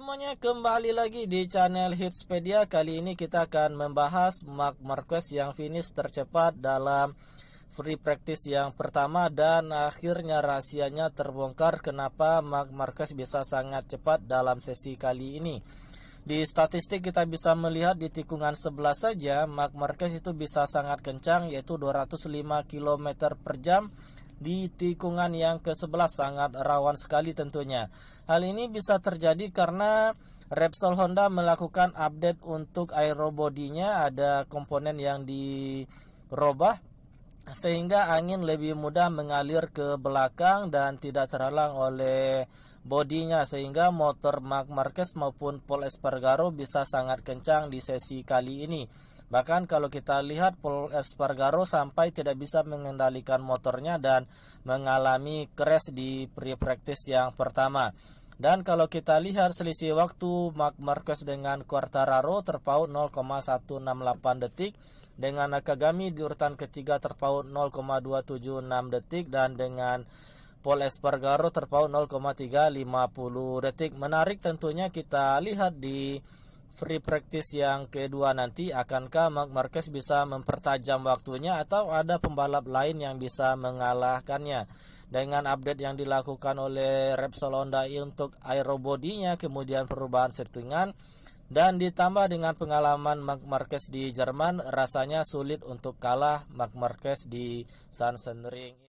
semuanya kembali lagi di channel Hitspedia Kali ini kita akan membahas Mark Marquez yang finish tercepat dalam free practice yang pertama Dan akhirnya rahasianya terbongkar kenapa Mark Marquez bisa sangat cepat dalam sesi kali ini di statistik kita bisa melihat di tikungan 11 saja Mark Marquez itu bisa sangat kencang yaitu 205 km per jam di tikungan yang ke-11 sangat rawan sekali tentunya. Hal ini bisa terjadi karena Repsol Honda melakukan update untuk aerobodinya ada komponen yang dirobah sehingga angin lebih mudah mengalir ke belakang dan tidak terhalang oleh bodinya sehingga motor Mark Marquez maupun Paul Espargaro bisa sangat kencang di sesi kali ini. Bahkan kalau kita lihat Paul Espargaro sampai tidak bisa mengendalikan motornya dan mengalami crash di pre-practice yang pertama. Dan kalau kita lihat selisih waktu Mark Marquez dengan Quartararo terpaut 0,168 detik dengan Nakagami di urutan ketiga terpaut 0,276 detik dan dengan Paul Espargaro terpaut 0,350 detik. Menarik tentunya kita lihat di free practice yang kedua nanti akankah Mark Marquez bisa mempertajam waktunya atau ada pembalap lain yang bisa mengalahkannya dengan update yang dilakukan oleh Repsol Honda untuk aerobodinya kemudian perubahan settingan dan ditambah dengan pengalaman Mark Marquez di Jerman rasanya sulit untuk kalah Mark Marquez di Sansenring